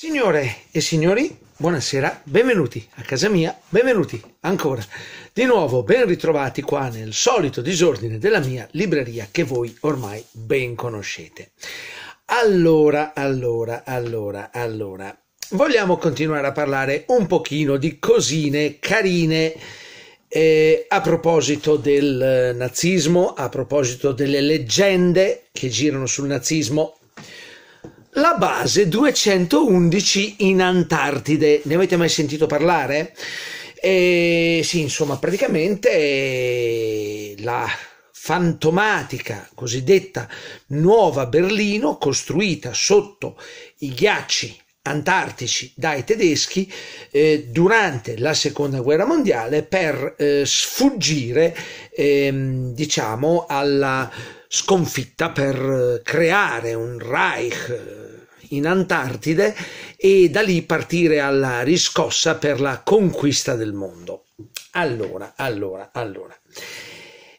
Signore e signori, buonasera, benvenuti a casa mia, benvenuti ancora di nuovo, ben ritrovati qua nel solito disordine della mia libreria che voi ormai ben conoscete. Allora, allora, allora, allora, vogliamo continuare a parlare un pochino di cosine carine eh, a proposito del nazismo, a proposito delle leggende che girano sul nazismo la base 211 in Antartide, ne avete mai sentito parlare? E, sì, insomma, praticamente eh, la fantomatica cosiddetta Nuova Berlino, costruita sotto i ghiacci antartici dai tedeschi eh, durante la seconda guerra mondiale per eh, sfuggire, ehm, diciamo, alla sconfitta per eh, creare un Reich eh, in Antartide e da lì partire alla riscossa per la conquista del mondo. Allora, allora, allora.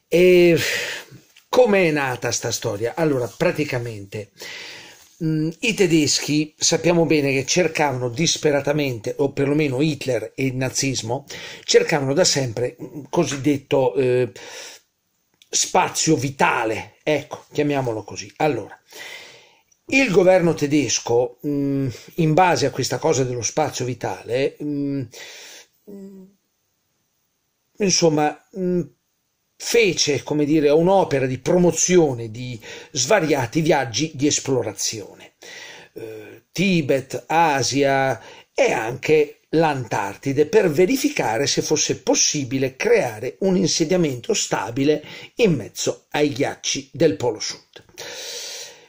E come è nata sta storia? Allora, praticamente mm, i tedeschi sappiamo bene che cercavano disperatamente, o perlomeno Hitler e il nazismo, cercavano da sempre mh, mm, cosiddetto eh, spazio vitale, ecco, chiamiamolo così. Allora, il governo tedesco, mh, mm, in base a questa cosa dello spazio vitale, mh, mm, insomma, mh, mm, fece, come dire, un'opera di promozione di svariati viaggi di esplorazione. Eh, Tibet, Asia e anche l'Antartide per verificare se fosse possibile creare un insediamento stabile in mezzo ai ghiacci del Polo Sud.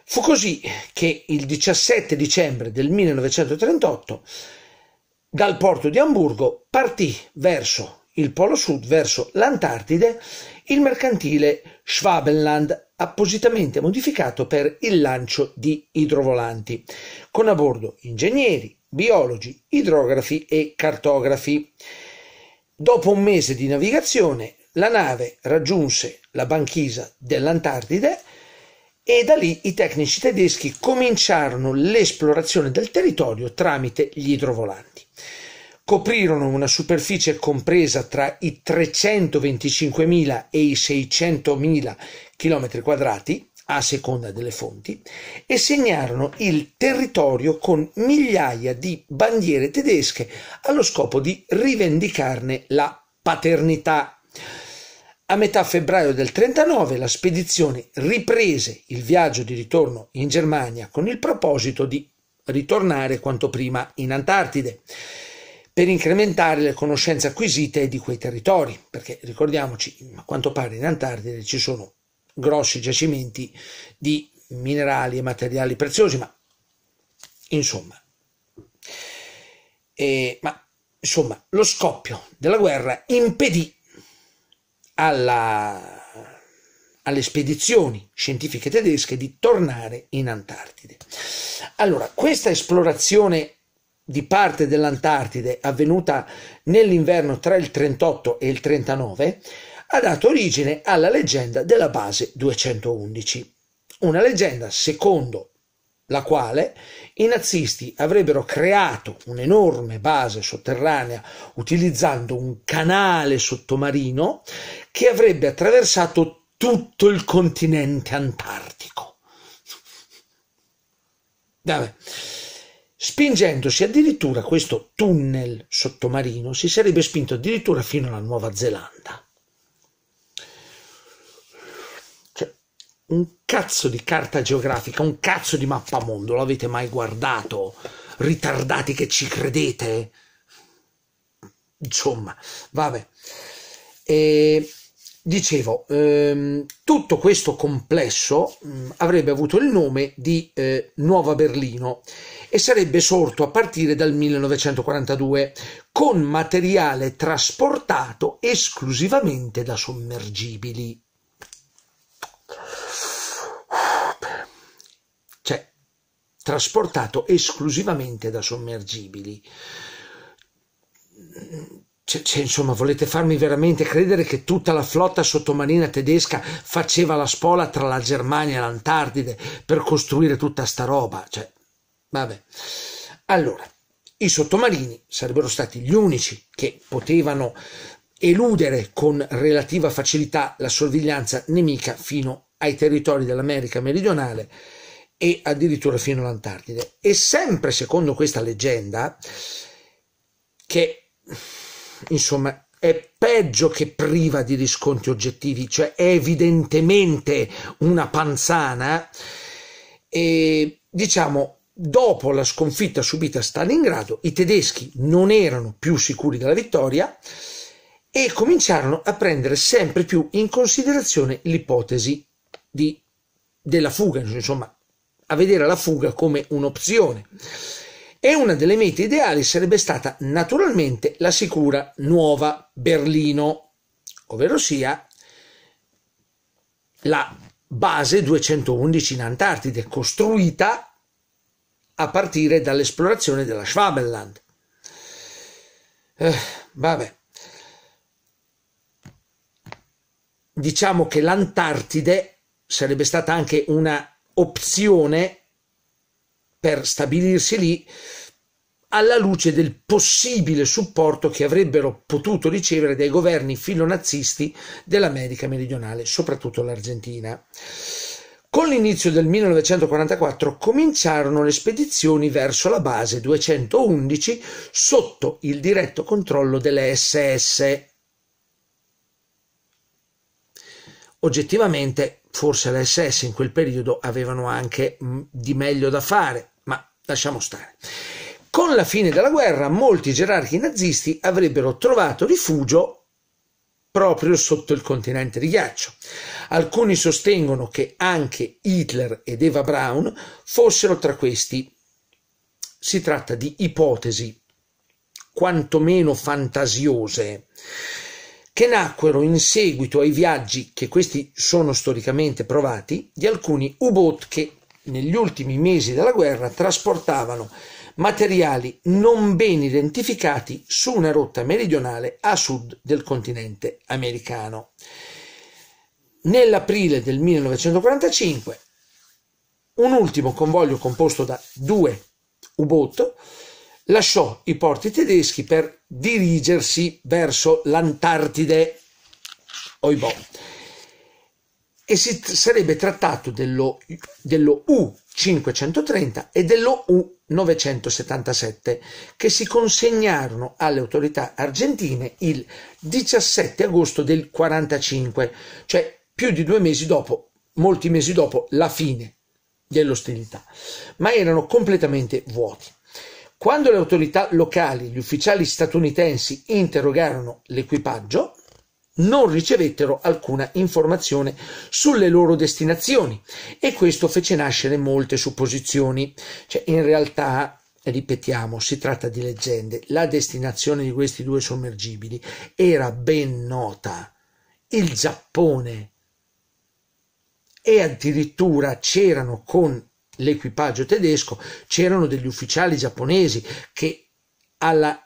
Fu così che il 17 dicembre del 1938 dal porto di Amburgo partì verso il Polo Sud, verso l'Antartide, il mercantile Schwabenland appositamente modificato per il lancio di idrovolanti, con a bordo ingegneri, biologi, idrografi e cartografi. Dopo un mese di navigazione, la nave raggiunse la banchisa dell'Antartide e da lì i tecnici tedeschi cominciarono l'esplorazione del territorio tramite gli idrovolanti. Coprirono una superficie compresa tra i 325.000 e i 600.000 km quadrati a seconda delle fonti, e segnarono il territorio con migliaia di bandiere tedesche allo scopo di rivendicarne la paternità. A metà febbraio del 39 la spedizione riprese il viaggio di ritorno in Germania con il proposito di ritornare quanto prima in Antartide per incrementare le conoscenze acquisite di quei territori, perché ricordiamoci, a quanto pare in Antartide ci sono grossi giacimenti di minerali e materiali preziosi, ma insomma. E, ma insomma, lo scoppio della guerra impedì alla, alle spedizioni scientifiche tedesche di tornare in Antartide. Allora, questa esplorazione di parte dell'Antartide avvenuta nell'inverno tra il 38 e il 39 ha dato origine alla leggenda della base 211, una leggenda secondo la quale i nazisti avrebbero creato un'enorme base sotterranea utilizzando un canale sottomarino che avrebbe attraversato tutto il continente antartico. Vabbè spingendosi addirittura questo tunnel sottomarino si sarebbe spinto addirittura fino alla Nuova Zelanda. un cazzo di carta geografica, un cazzo di mappamondo, l'avete mai guardato? Ritardati che ci credete? Insomma, vabbè. E dicevo, ehm, tutto questo complesso mh, mm, avrebbe avuto il nome di eh, Nuova Berlino e sarebbe sorto a partire dal 1942 con materiale trasportato esclusivamente da sommergibili. trasportato esclusivamente da sommergibili. Cioè, cioè, insomma, volete farmi veramente credere che tutta la flotta sottomarina tedesca faceva la spola tra la Germania e l'Antartide per costruire tutta sta roba? Cioè, vabbè. Allora, i sottomarini sarebbero stati gli unici che potevano eludere con relativa facilità la sorveglianza nemica fino ai territori dell'America meridionale e addirittura fino all'Antartide. E sempre secondo questa leggenda, che insomma è peggio che priva di riscontri oggettivi, cioè è evidentemente una panzana, e diciamo dopo la sconfitta subita a Stalingrado i tedeschi non erano più sicuri della vittoria e cominciarono a prendere sempre più in considerazione l'ipotesi di, della fuga, insomma a vedere la fuga come un'opzione. E una delle mete ideali sarebbe stata naturalmente la sicura nuova Berlino, ovvero sia la base 211 in Antartide, costruita a partire dall'esplorazione della Schwabenland. Eh, vabbè. Diciamo che l'Antartide sarebbe stata anche una opzione per stabilirsi lì alla luce del possibile supporto che avrebbero potuto ricevere dai governi filonazisti dell'America meridionale, soprattutto l'Argentina. Con l'inizio del 1944 cominciarono le spedizioni verso la base 211 sotto il diretto controllo delle SS. Oggettivamente forse l'SS in quel periodo avevano anche mm, di meglio da fare, ma lasciamo stare. Con la fine della guerra molti gerarchi nazisti avrebbero trovato rifugio proprio sotto il continente di ghiaccio. Alcuni sostengono che anche Hitler ed Eva Braun fossero tra questi. Si tratta di ipotesi quantomeno fantasiose che nacquero in seguito ai viaggi, che questi sono storicamente provati, di alcuni U-boat che negli ultimi mesi della guerra trasportavano materiali non ben identificati su una rotta meridionale a sud del continente americano. Nell'aprile del 1945 un ultimo convoglio composto da due U-boat lasciò i porti tedeschi per dirigersi verso l'Antartide. Oibò. E si sarebbe trattato dello, dello U-530 e dello U-977 che si consegnarono alle autorità argentine il 17 agosto del 45, cioè più di due mesi dopo, molti mesi dopo la fine dell'ostilità, ma erano completamente vuoti. Quando le autorità locali, gli ufficiali statunitensi, interrogarono l'equipaggio, non ricevettero alcuna informazione sulle loro destinazioni e questo fece nascere molte supposizioni. Cioè, in realtà, ripetiamo, si tratta di leggende. La destinazione di questi due sommergibili era ben nota. Il Giappone. E addirittura c'erano con l'equipaggio tedesco, c'erano degli ufficiali giapponesi che alla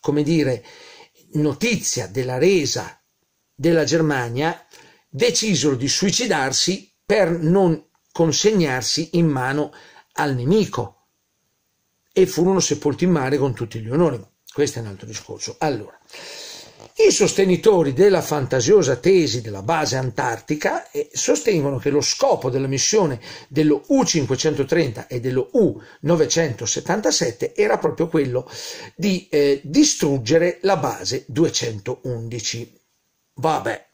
come dire, notizia della resa della Germania decisero di suicidarsi per non consegnarsi in mano al nemico e furono sepolti in mare con tutti gli onori. Questo è un altro discorso. Allora, i sostenitori della fantasiosa tesi della base antartica eh, sostengono che lo scopo della missione dello U-530 e dello U-977 era proprio quello di eh, distruggere la base 211. Vabbè.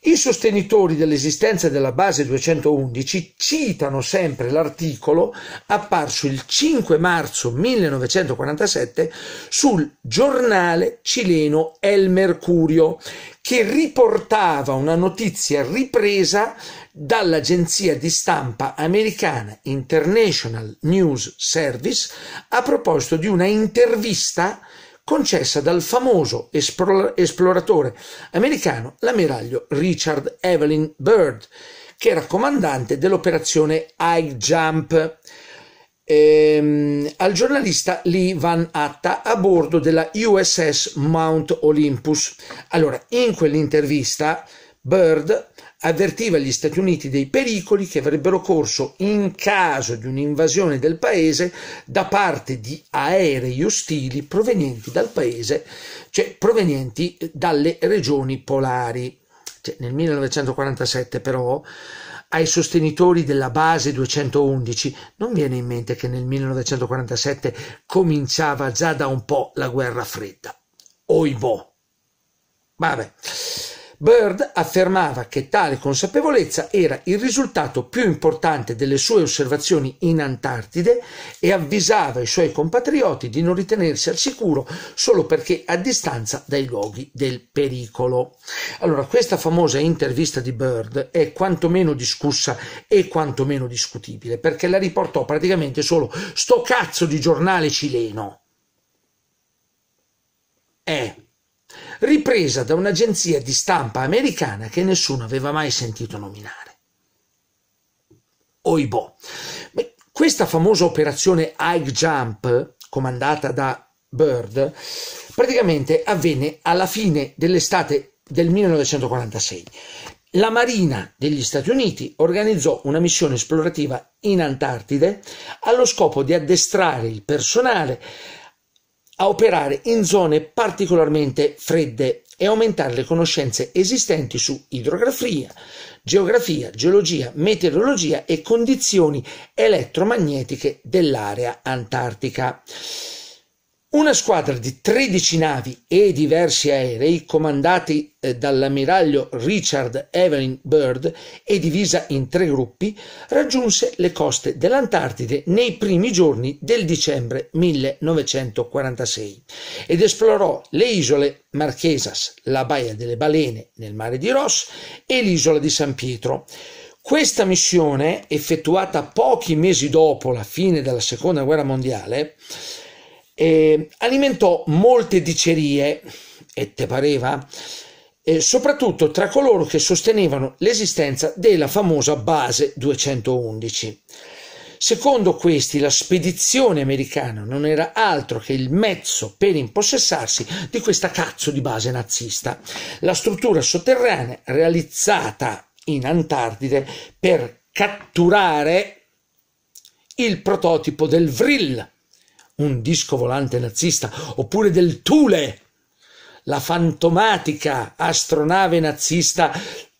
I sostenitori dell'esistenza della base 211 citano sempre l'articolo apparso il 5 marzo 1947 sul giornale cileno El Mercurio, che riportava una notizia ripresa dall'agenzia di stampa americana International News Service a proposito di una intervista concessa dal famoso esploratore americano l'ammiraglio Richard Evelyn Byrd, che era comandante dell'operazione High Jump, ehm, al giornalista Lee Van Atta a bordo della USS Mount Olympus. Allora, in quell'intervista Byrd avvertiva gli Stati Uniti dei pericoli che avrebbero corso in caso di un'invasione del paese da parte di aerei ostili provenienti dal paese, cioè provenienti dalle regioni polari. Cioè, nel 1947 però ai sostenitori della base 211 non viene in mente che nel 1947 cominciava già da un po' la guerra fredda. Oibò. Vabbè. Bird affermava che tale consapevolezza era il risultato più importante delle sue osservazioni in Antartide e avvisava i suoi compatrioti di non ritenersi al sicuro solo perché a distanza dai luoghi del pericolo. Allora, questa famosa intervista di Bird è quantomeno discussa e quantomeno discutibile perché la riportò praticamente solo sto cazzo di giornale cileno. Eh ripresa da un'agenzia di stampa americana che nessuno aveva mai sentito nominare. Oibò. Questa famosa operazione High Jump, comandata da Bird, praticamente avvenne alla fine dell'estate del 1946. La Marina degli Stati Uniti organizzò una missione esplorativa in Antartide allo scopo di addestrare il personale a operare in zone particolarmente fredde e aumentare le conoscenze esistenti su idrografia, geografia, geologia, meteorologia e condizioni elettromagnetiche dell'area antartica. Una squadra di 13 navi e diversi aerei comandati eh, dall'ammiraglio Richard Evelyn Byrd e divisa in tre gruppi raggiunse le coste dell'Antartide nei primi giorni del dicembre 1946 ed esplorò le isole Marchesas, la Baia delle Balene nel mare di Ross e l'isola di San Pietro. Questa missione, effettuata pochi mesi dopo la fine della Seconda Guerra Mondiale, eh, alimentò molte dicerie, e te pareva, eh, soprattutto tra coloro che sostenevano l'esistenza della famosa base 211. Secondo questi, la spedizione americana non era altro che il mezzo per impossessarsi di questa cazzo di base nazista, la struttura sotterranea realizzata in Antartide per catturare il prototipo del Vril, un disco volante nazista, oppure del Thule, la fantomatica astronave nazista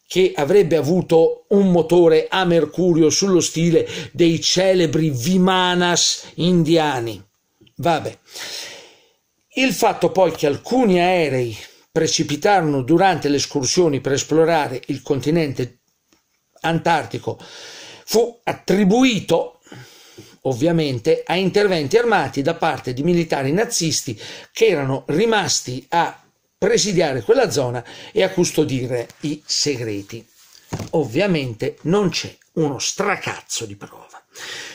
che avrebbe avuto un motore a mercurio sullo stile dei celebri Vimanas indiani. Vabbè. Il fatto poi che alcuni aerei precipitarono durante le escursioni per esplorare il continente antartico fu attribuito ovviamente, a interventi armati da parte di militari nazisti che erano rimasti a presidiare quella zona e a custodire i segreti. Ovviamente non c'è uno stracazzo di prova.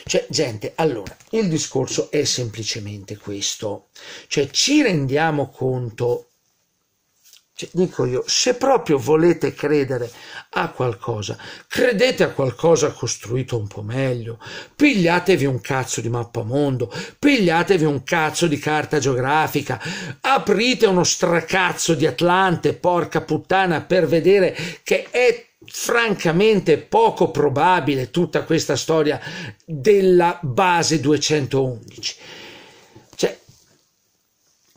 Cioè, gente, allora, il discorso è semplicemente questo. Cioè, ci rendiamo conto cioè, dico io, se proprio volete credere a qualcosa, credete a qualcosa costruito un po' meglio, pigliatevi un cazzo di mappamondo, pigliatevi un cazzo di carta geografica, aprite uno stracazzo di Atlante, porca puttana, per vedere che è francamente poco probabile tutta questa storia della base 211.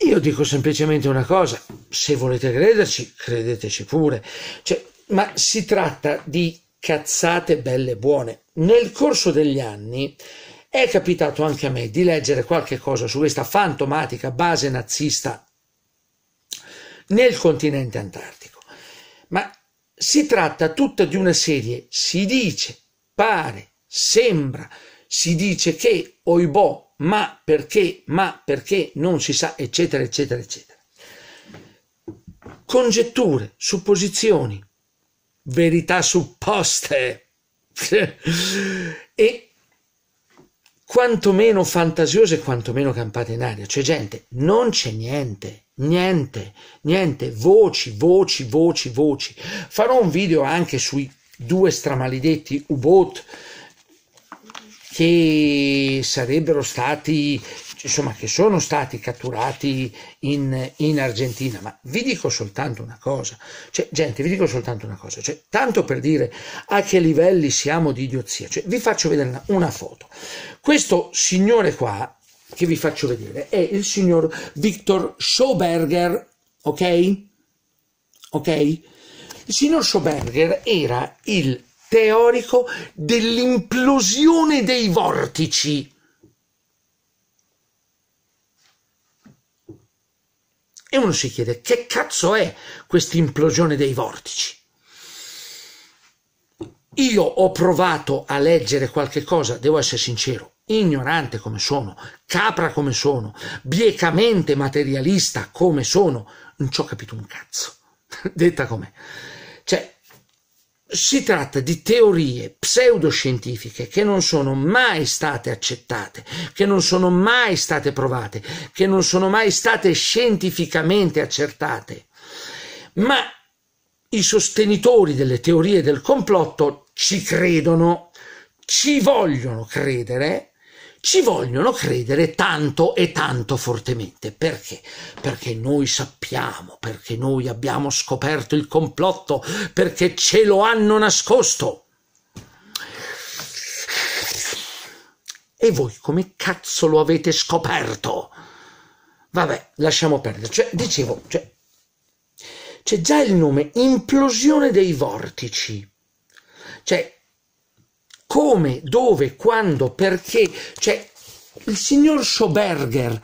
Io dico semplicemente una cosa, se volete crederci, credeteci pure, cioè, ma si tratta di cazzate belle e buone. Nel corso degli anni è capitato anche a me di leggere qualche cosa su questa fantomatica base nazista nel continente antartico, ma si tratta tutta di una serie, si dice, pare, sembra, si dice che, oibò, ma perché, ma perché non si sa, eccetera, eccetera, eccetera. Congetture, supposizioni, verità supposte e quantomeno fantasiose, quantomeno campate in aria. Cioè, gente, non c'è niente, niente, niente, voci, voci, voci, voci. Farò un video anche sui due stramaledetti U-Boat che sarebbero stati, insomma, che sono stati catturati in, in Argentina. Ma vi dico soltanto una cosa, cioè, gente, vi dico soltanto una cosa, cioè, tanto per dire a che livelli siamo di idiozia, cioè, vi faccio vedere una, una foto. Questo signore qua che vi faccio vedere è il signor Victor Schoberger, ok? Ok? Il signor Schoberger era il teorico dell'implosione dei vortici. E uno si chiede che cazzo è questa implosione dei vortici? Io ho provato a leggere qualche cosa, devo essere sincero, ignorante come sono, capra come sono, biecamente materialista come sono, non ci ho capito un cazzo, detta com'è. Si tratta di teorie pseudoscientifiche che non sono mai state accettate, che non sono mai state provate, che non sono mai state scientificamente accertate. Ma i sostenitori delle teorie del complotto ci credono, ci vogliono credere ci vogliono credere tanto e tanto fortemente. Perché? Perché noi sappiamo, perché noi abbiamo scoperto il complotto, perché ce lo hanno nascosto. E voi come cazzo lo avete scoperto? Vabbè, lasciamo perdere. Cioè, dicevo, cioè, c'è già il nome implosione dei vortici. Cioè, come, dove, quando, perché. Cioè, il signor Schoberger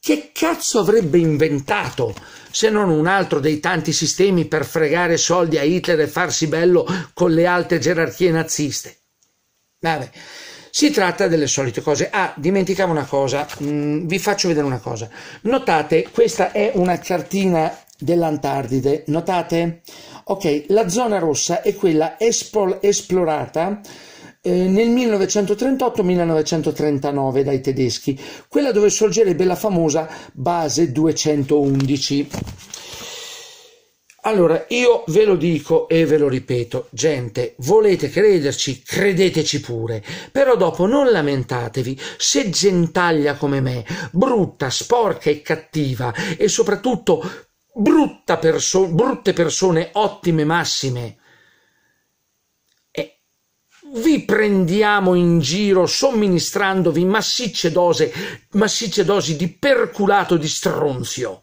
che cazzo avrebbe inventato se non un altro dei tanti sistemi per fregare soldi a Hitler e farsi bello con le alte gerarchie naziste? Vabbè. Si tratta delle solite cose. Ah, dimenticavo una cosa, mm, vi faccio vedere una cosa. Notate, questa è una cartina dell'Antartide, notate? Ok, la zona rossa è quella espl esplorata eh, nel 1938-1939 dai tedeschi, quella dove sorgerebbe la famosa base 211. Allora, io ve lo dico e ve lo ripeto, gente, volete crederci, credeteci pure, però dopo non lamentatevi se gentaglia come me, brutta, sporca e cattiva e soprattutto brutta perso- brutte persone, ottime massime, vi prendiamo in giro somministrandovi massicce dosi, massicce dosi di perculato di stronzio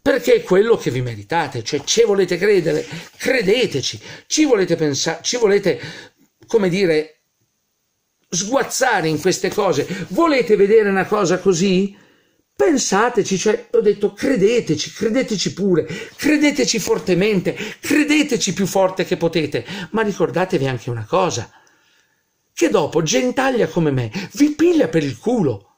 perché è quello che vi meritate, cioè ci volete credere, credeteci, ci volete pensare, ci volete, come dire, sguazzare in queste cose. Volete vedere una cosa così? Pensateci, cioè, ho detto credeteci, credeteci pure, credeteci fortemente, credeteci più forte che potete, ma ricordatevi anche una cosa, che dopo gentaglia come me vi piglia per il culo.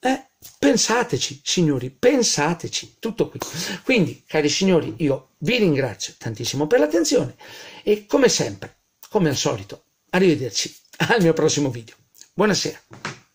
Eh, pensateci, signori, pensateci, tutto qui. Quindi, cari signori, io vi ringrazio tantissimo per l'attenzione e come sempre, come al solito, arrivederci al mio prossimo video. Buonasera.